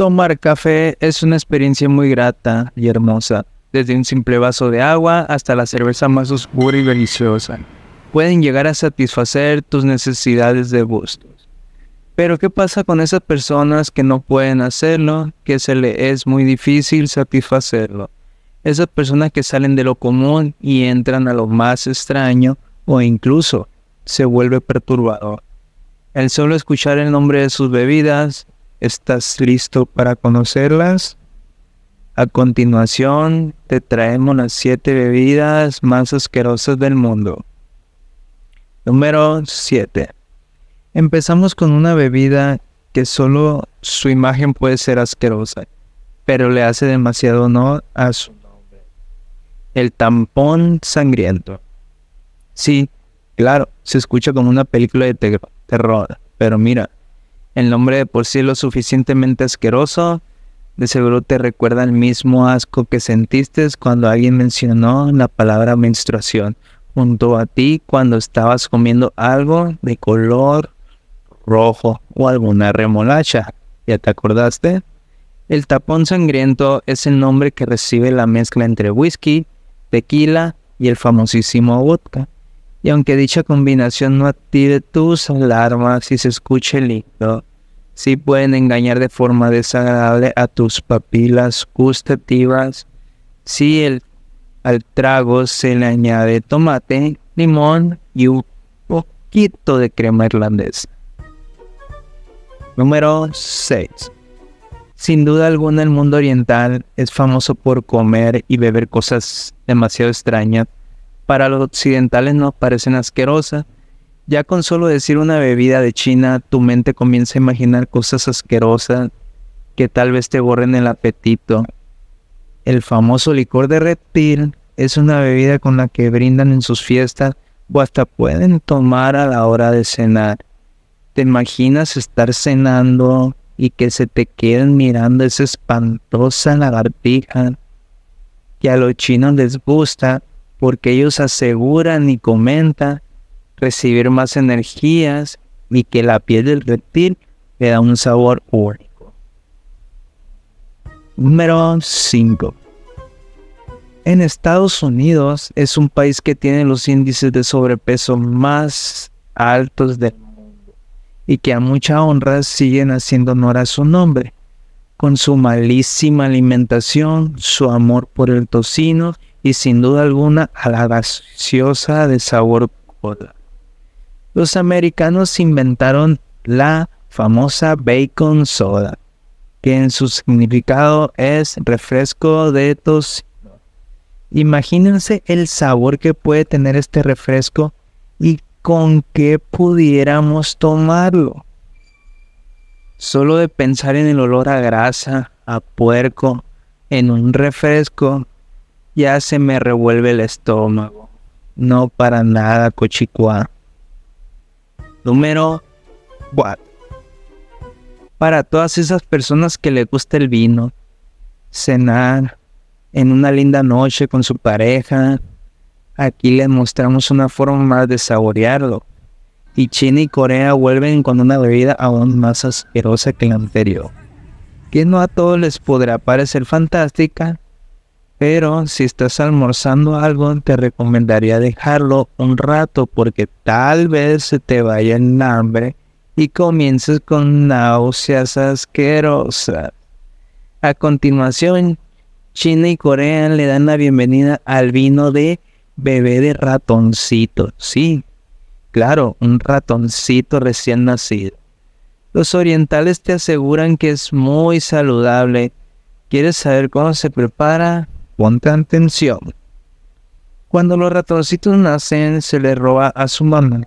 Tomar café es una experiencia muy grata y hermosa, desde un simple vaso de agua hasta la cerveza más oscura y deliciosa. Pueden llegar a satisfacer tus necesidades de gustos. Pero ¿qué pasa con esas personas que no pueden hacerlo, que se les es muy difícil satisfacerlo? Esas personas que salen de lo común y entran a lo más extraño o incluso se vuelve perturbador. El solo escuchar el nombre de sus bebidas, ¿Estás listo para conocerlas? A continuación, te traemos las siete bebidas más asquerosas del mundo. Número 7. Empezamos con una bebida que solo su imagen puede ser asquerosa, pero le hace demasiado honor a su nombre. El tampón sangriento. Sí, claro, se escucha como una película de terror, pero mira, el nombre de por sí lo suficientemente asqueroso. De seguro te recuerda el mismo asco que sentiste cuando alguien mencionó la palabra menstruación junto a ti cuando estabas comiendo algo de color rojo o alguna remolacha. ¿Ya te acordaste? El tapón sangriento es el nombre que recibe la mezcla entre whisky, tequila y el famosísimo vodka. Y aunque dicha combinación no active tus alarmas y se escuche lindo, sí pueden engañar de forma desagradable a tus papilas gustativas si al trago se le añade tomate, limón y un poquito de crema irlandesa. Número 6. Sin duda alguna el mundo oriental es famoso por comer y beber cosas demasiado extrañas para los occidentales no parecen asquerosas. Ya con solo decir una bebida de China, tu mente comienza a imaginar cosas asquerosas que tal vez te borren el apetito. El famoso licor de reptil es una bebida con la que brindan en sus fiestas o hasta pueden tomar a la hora de cenar. ¿Te imaginas estar cenando y que se te queden mirando esa espantosa lagartija que a los chinos les gusta porque ellos aseguran y comentan recibir más energías y que la piel del reptil le da un sabor único. Número 5. En Estados Unidos es un país que tiene los índices de sobrepeso más altos del mundo y que a mucha honra siguen haciendo honor a su nombre, con su malísima alimentación, su amor por el tocino y sin duda alguna a la gaseosa de sabor cola. Los americanos inventaron la famosa bacon soda, que en su significado es refresco de tocino. Imagínense el sabor que puede tener este refresco y con qué pudiéramos tomarlo. Solo de pensar en el olor a grasa, a puerco, en un refresco ya se me revuelve el estómago. No para nada, cochicuá. Número 4. Para todas esas personas que les gusta el vino, cenar en una linda noche con su pareja, aquí les mostramos una forma más de saborearlo. Y China y Corea vuelven con una bebida aún más asquerosa que la anterior, que no a todos les podrá parecer fantástica, pero si estás almorzando algo, te recomendaría dejarlo un rato porque tal vez se te vaya el hambre y comiences con náuseas asquerosas. A continuación, China y Corea le dan la bienvenida al vino de bebé de ratoncito. Sí, claro, un ratoncito recién nacido. Los orientales te aseguran que es muy saludable. ¿Quieres saber cómo se prepara? Ponte atención. Cuando los ratoncitos nacen, se le roba a su mamá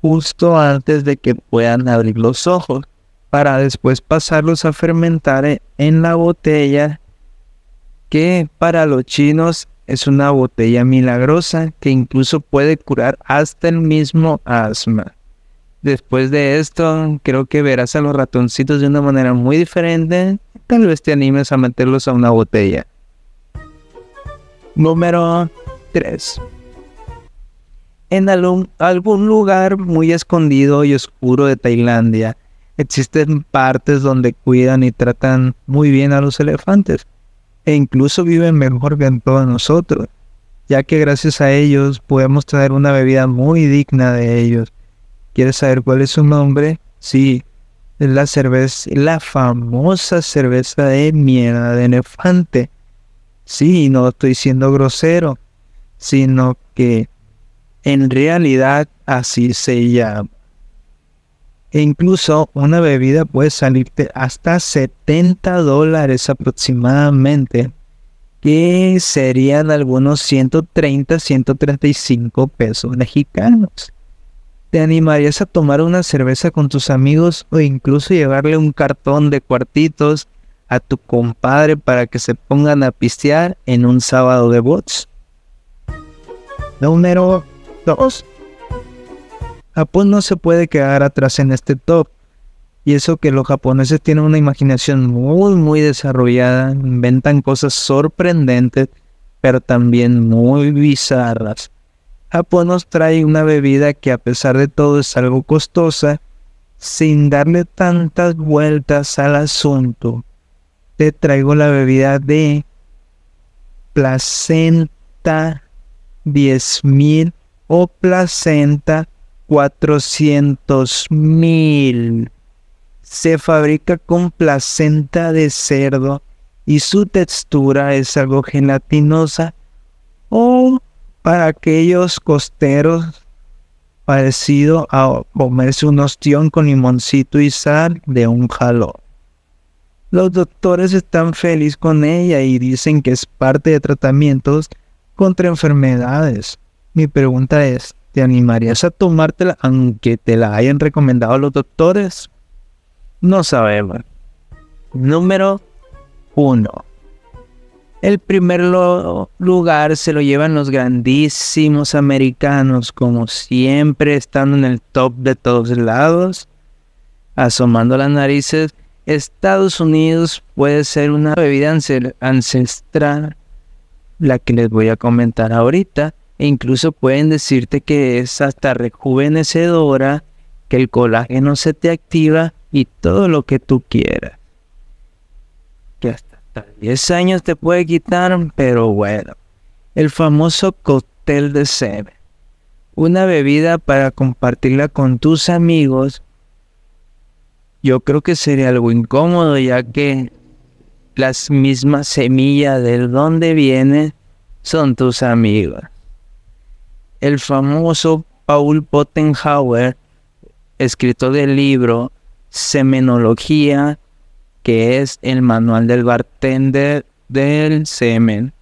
justo antes de que puedan abrir los ojos, para después pasarlos a fermentar e-, en la botella, que para los chinos es una botella milagrosa que incluso puede curar hasta el mismo asma después de esto, creo que verás a los ratoncitos de una manera muy diferente. Tal vez te animes a meterlos a una botella. Número 3. En algún lugar muy escondido y oscuro de Tailandia, existen partes donde cuidan y tratan muy bien a los elefantes, e incluso viven mejor que en todos nosotros, ya que gracias a ellos podemos traer una bebida muy digna de ellos. ¿Quieres saber cuál es su nombre? Sí, es la cerveza, la famosa cerveza de mierda de elefante. Sí, no estoy siendo grosero, sino que en realidad así se llama. E incluso una bebida puede salirte hasta 70 dólares aproximadamente, que serían algunos 130, 135 pesos mexicanos. ¿Te animarías a tomar una cerveza con tus amigos o incluso llevarle un cartón de cuartitos a tu compadre para que se pongan a pistear en un sábado de bots? Número 2. Japón no se puede quedar atrás en este top. Y eso que los japoneses tienen una imaginación muy, muy desarrollada, inventan cosas sorprendentes, pero también muy bizarras. Japón nos trae una bebida que a pesar de todo es algo costosa, sin darle tantas vueltas al asunto. Te traigo la bebida de placenta 10.000 o placenta 400.000. Se fabrica con placenta de cerdo y su textura es algo gelatinosa o para aquellos costeros parecido a comerse un ostión con limoncito y sal de un jalón. Los doctores están felices con ella y dicen que es parte de tratamientos contra enfermedades. Mi pregunta es, ¿te animarías a tomártela aunque te la hayan recomendado los doctores? No sabemos. Número 1. El primer lugar se lo llevan los grandísimos americanos, como siempre, estando en el top de todos lados, asomando las narices. Estados Unidos puede ser una bebida ancestral, la que les voy a comentar ahorita, e incluso pueden decirte que es hasta rejuvenecedora, que el colágeno se te activa y todo lo que tú quieras. Ya está. 10 años te puede quitar, pero bueno. El famoso cóctel de semen Una bebida para compartirla con tus amigos. Yo creo que sería algo incómodo ya que las mismas semillas del donde viene son tus amigos. El famoso Paul Pottenhauer, escritor del libro Semenología que es el manual del bartender del semen.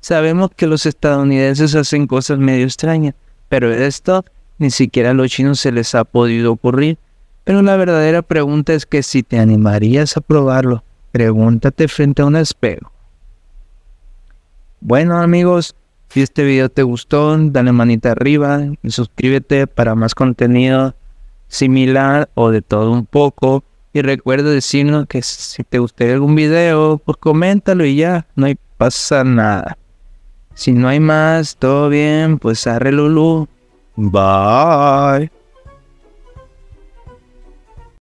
Sabemos que los estadounidenses hacen cosas medio extrañas, pero esto ni siquiera a los chinos se les ha podido ocurrir. Pero la verdadera pregunta es que si te animarías a probarlo, pregúntate frente a un espejo. Bueno amigos, si este video te gustó, dale manita arriba y suscríbete para más contenido similar o de todo un poco. Y recuerda decirnos que si te gustó algún video, pues coméntalo y ya, no hay, pasa nada. Si no hay más, todo bien, pues arre Lulu. Bye.